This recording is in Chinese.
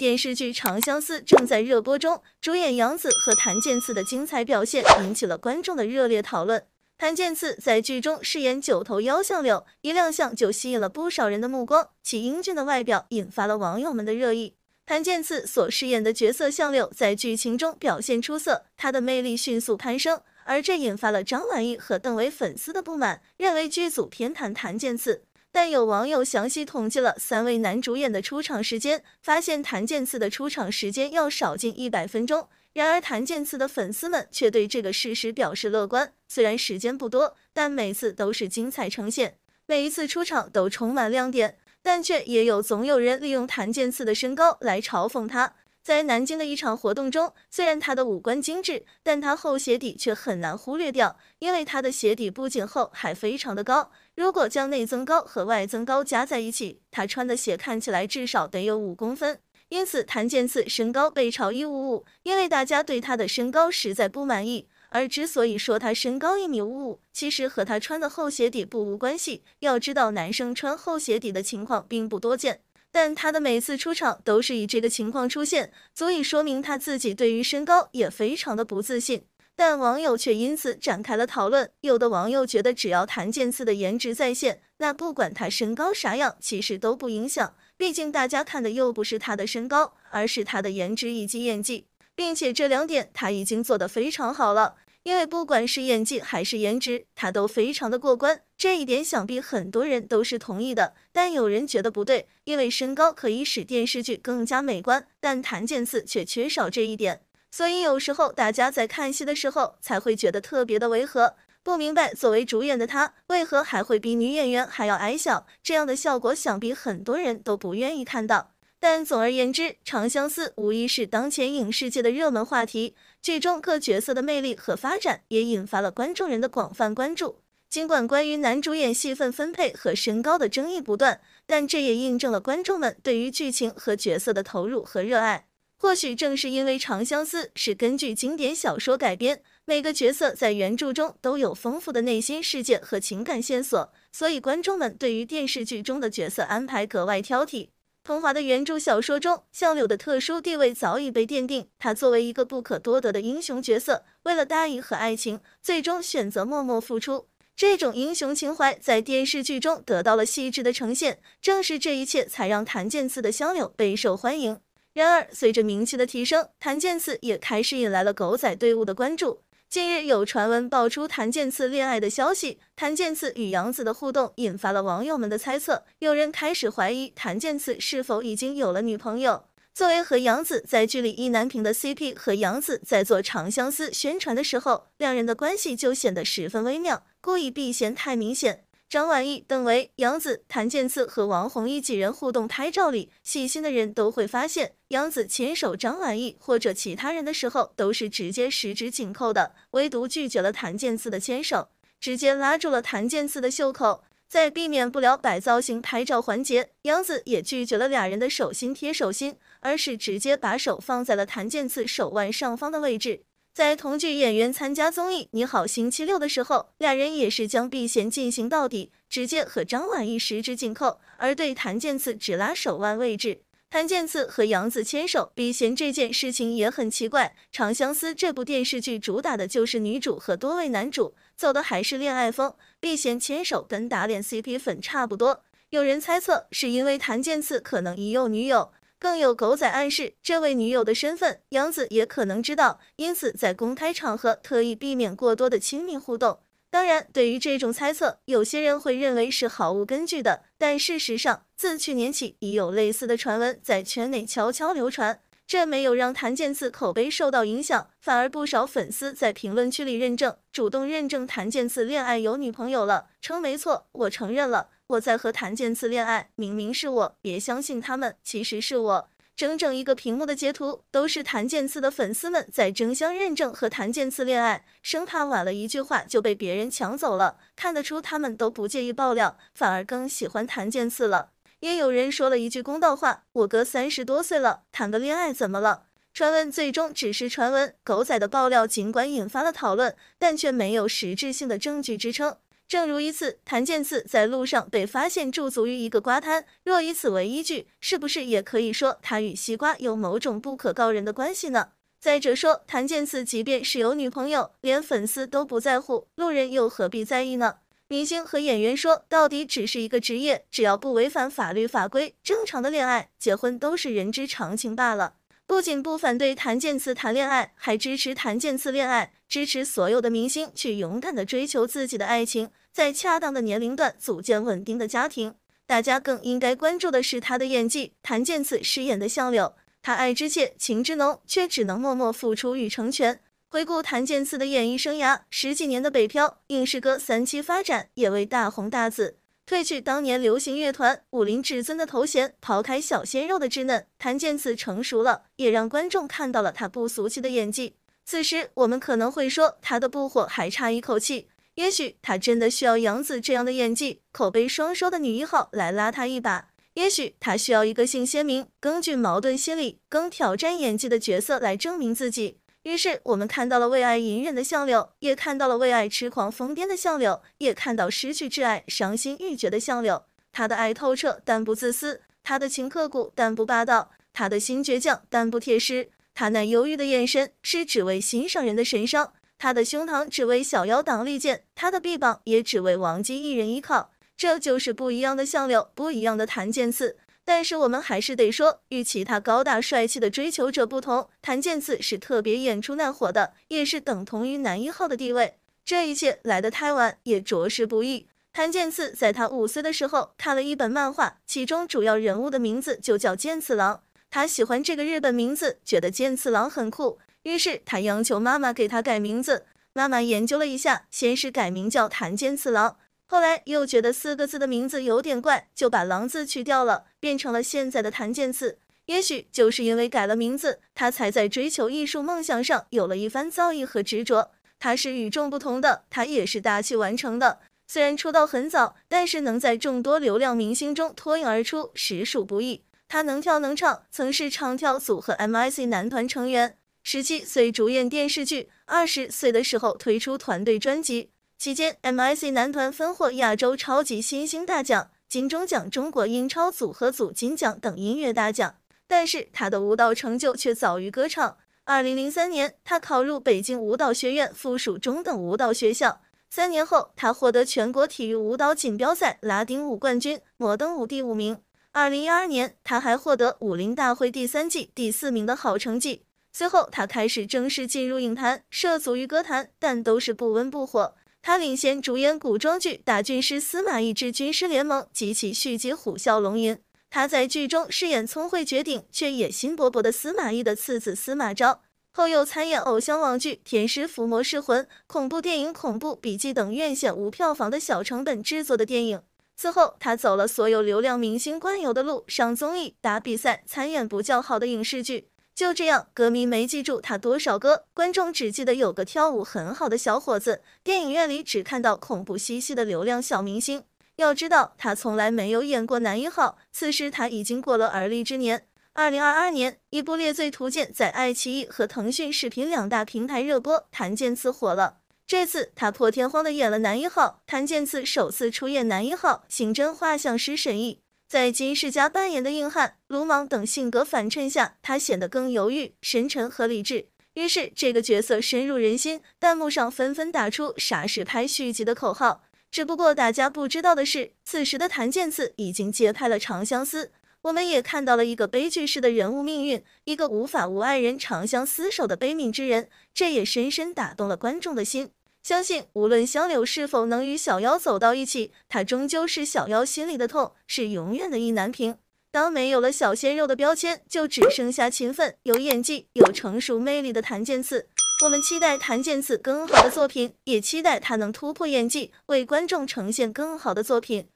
电视剧《长相思》正在热播中，主演杨紫和谭健次的精彩表现引起了观众的热烈讨论。谭健次在剧中饰演九头妖相柳，一亮相就吸引了不少人的目光。其英俊的外表引发了网友们的热议。谭健次所饰演的角色相柳在剧情中表现出色，他的魅力迅速攀升，而这引发了张晚意和邓为粉丝的不满，认为剧组偏袒谭健次。但有网友详细统计了三位男主演的出场时间，发现谭健次的出场时间要少近一百分钟。然而，谭健次的粉丝们却对这个事实表示乐观，虽然时间不多，但每次都是精彩呈现，每一次出场都充满亮点。但却也有总有人利用谭健次的身高来嘲讽他。在南京的一场活动中，虽然他的五官精致，但他厚鞋底却很难忽略掉。因为他的鞋底不仅厚，还非常的高。如果将内增高和外增高加在一起，他穿的鞋看起来至少得有五公分。因此，谭健次身高被嘲一五五，因为大家对他的身高实在不满意。而之所以说他身高一米五五，其实和他穿的厚鞋底不无关系。要知道，男生穿厚鞋底的情况并不多见。但他的每次出场都是以这个情况出现，足以说明他自己对于身高也非常的不自信。但网友却因此展开了讨论，有的网友觉得只要谭健次的颜值在线，那不管他身高啥样，其实都不影响，毕竟大家看的又不是他的身高，而是他的颜值以及演技，并且这两点他已经做的非常好了，因为不管是演技还是颜值，他都非常的过关。这一点想必很多人都是同意的，但有人觉得不对，因为身高可以使电视剧更加美观，但檀健次却缺少这一点，所以有时候大家在看戏的时候才会觉得特别的违和，不明白作为主演的他为何还会比女演员还要矮小，这样的效果想必很多人都不愿意看到。但总而言之，《长相思》无疑是当前影视界的热门话题，剧中各角色的魅力和发展也引发了观众人的广泛关注。尽管关于男主演戏份分配和身高的争议不断，但这也印证了观众们对于剧情和角色的投入和热爱。或许正是因为《长相思》是根据经典小说改编，每个角色在原著中都有丰富的内心世界和情感线索，所以观众们对于电视剧中的角色安排格外挑剔。桐华的原著小说中，相柳的特殊地位早已被奠定。他作为一个不可多得的英雄角色，为了大义和爱情，最终选择默默付出。这种英雄情怀在电视剧中得到了细致的呈现，正是这一切才让檀健次的香柳备受欢迎。然而，随着名气的提升，檀健次也开始引来了狗仔队伍的关注。近日有传闻爆出檀健次恋爱的消息，檀健次与杨紫的互动引发了网友们的猜测，有人开始怀疑檀健次是否已经有了女朋友。作为和杨紫在剧里意难平的 CP，和杨紫在做长相思宣传的时候，两人的关系就显得十分微妙。故意避嫌太明显。张晚意、邓为、杨子、谭健次和王弘毅几人互动拍照里，细心的人都会发现，杨子牵手张晚意或者其他人的时候，都是直接十指紧扣的，唯独拒绝了谭健次的牵手，直接拉住了谭健次的袖口。在避免不了摆造型拍照环节，杨子也拒绝了俩人的手心贴手心，而是直接把手放在了谭健次手腕上方的位置。在同剧演员参加综艺《你好星期六》的时候，两人也是将避嫌进行到底，直接和张晚意十指紧扣；而对谭健次只拉手腕位置。谭健次和杨紫牵手避嫌这件事情也很奇怪，《长相思》这部电视剧主打的就是女主和多位男主走的还是恋爱风，避嫌牵手跟打脸 CP 粉差不多。有人猜测是因为谭健次可能已有女友。更有狗仔暗示，这位女友的身份，杨子也可能知道，因此在公开场合特意避免过多的亲密互动。当然，对于这种猜测，有些人会认为是毫无根据的，但事实上，自去年起已有类似的传闻在圈内悄悄流传。这没有让谭健次口碑受到影响，反而不少粉丝在评论区里认证，主动认证谭健次恋爱有女朋友了，称没错，我承认了，我在和谭健次恋爱，明明是我，别相信他们，其实是我。整整一个屏幕的截图，都是谭健次的粉丝们在争相认证和谭健次恋爱，生怕晚了一句话就被别人抢走了。看得出他们都不介意爆料，反而更喜欢谭健次了。也有人说了一句公道话：“我哥三十多岁了，谈个恋爱怎么了？”传闻最终只是传闻，狗仔的爆料尽管引发了讨论，但却没有实质性的证据支撑。正如一次谭健次在路上被发现驻足于一个瓜摊，若以此为依据，是不是也可以说他与西瓜有某种不可告人的关系呢？再者说，谭健次即便是有女朋友，连粉丝都不在乎，路人又何必在意呢？明星和演员说，到底只是一个职业，只要不违反法律法规，正常的恋爱、结婚都是人之常情罢了。不仅不反对谭健次谈恋爱，还支持谭健次恋爱，支持所有的明星去勇敢的追求自己的爱情，在恰当的年龄段组建稳定的家庭。大家更应该关注的是他的演技。谭健次饰演的相柳，他爱之切，情之浓，却只能默默付出与成全。回顾谭健次的演艺生涯，十几年的北漂，影视哥三期发展也为大红大紫，褪去当年流行乐团武林至尊的头衔，抛开小鲜肉的稚嫩，谭健次成熟了，也让观众看到了他不俗气的演技。此时，我们可能会说他的不火还差一口气，也许他真的需要杨紫这样的演技、口碑双收的女一号来拉他一把，也许他需要一个性鲜明、更具矛盾心理、更挑战演技的角色来证明自己。于是，我们看到了为爱隐忍的相柳，也看到了为爱痴狂疯癫的相柳，也看到失去挚爱伤心欲绝的相柳。他的爱透彻，但不自私；他的情刻骨，但不霸道；他的心倔强，但不铁石。他那忧郁的眼神，是只为心上人的神伤；他的胸膛只为小妖挡利剑；他的臂膀也只为王姬一人依靠。这就是不一样的相柳，不一样的檀健次。但是我们还是得说，与其他高大帅气的追求者不同，谭健次是特别演出耐火的，也是等同于男一号的地位。这一切来的太晚，也着实不易。谭健次在他五岁的时候看了一本漫画，其中主要人物的名字就叫健次郎。他喜欢这个日本名字，觉得健次郎很酷，于是他央求妈妈给他改名字。妈妈研究了一下，先是改名叫谭健次郎，后来又觉得四个字的名字有点怪，就把“狼”字取掉了。变成了现在的谭健次，也许就是因为改了名字，他才在追求艺术梦想上有了一番造诣和执着。他是与众不同的，他也是大器晚成的。虽然出道很早，但是能在众多流量明星中脱颖而出，实属不易。他能跳能唱，曾是唱跳组合 MIC 男团成员。十七岁主演电视剧，二十岁的时候推出团队专辑，期间 MIC 男团分获亚洲超级新星大奖。金钟奖、中国英超组合组金奖等音乐大奖，但是他的舞蹈成就却早于歌唱。二零零三年，他考入北京舞蹈学院附属中等舞蹈学校，三年后他获得全国体育舞蹈锦标赛拉丁舞冠军、摩登舞第五名。二零一二年，他还获得武林大会第三季第四名的好成绩。随后，他开始正式进入影坛，涉足于歌坛，但都是不温不火。他领衔主演古装剧《大军师司马懿之军师联盟》及其续集《虎啸龙吟》，他在剧中饰演聪慧绝顶却野心勃勃的司马懿的次子司马昭。后又参演偶像网剧《天师伏魔·噬魂》，恐怖电影《恐怖笔记》等院线无票房的小成本制作的电影。此后，他走了所有流量明星惯游的路，上综艺、打比赛、参演不叫好的影视剧。就这样，歌迷没记住他多少歌，观众只记得有个跳舞很好的小伙子。电影院里只看到恐怖兮兮的流量小明星。要知道，他从来没有演过男一号。此时他已经过了而立之年。二零二二年，一部《猎罪图鉴》在爱奇艺和腾讯视频两大平台热播，谭健次火了。这次他破天荒的演了男一号，谭健次首次出演男一号，刑侦画像师沈毅。在金世佳扮演的硬汉、鲁莽等性格反衬下，他显得更犹豫、深沉和理智。于是，这个角色深入人心，弹幕上纷纷打出“啥事拍续集”的口号。只不过，大家不知道的是，此时的谭健次已经接拍了《长相思》，我们也看到了一个悲剧式的人物命运，一个无法无爱人长相厮守的悲悯之人，这也深深打动了观众的心。相信无论香柳是否能与小妖走到一起，他终究是小妖心里的痛，是永远的意难平。当没有了小鲜肉的标签，就只剩下勤奋、有演技、有成熟魅力的谭健次。我们期待谭健次更好的作品，也期待他能突破演技，为观众呈现更好的作品。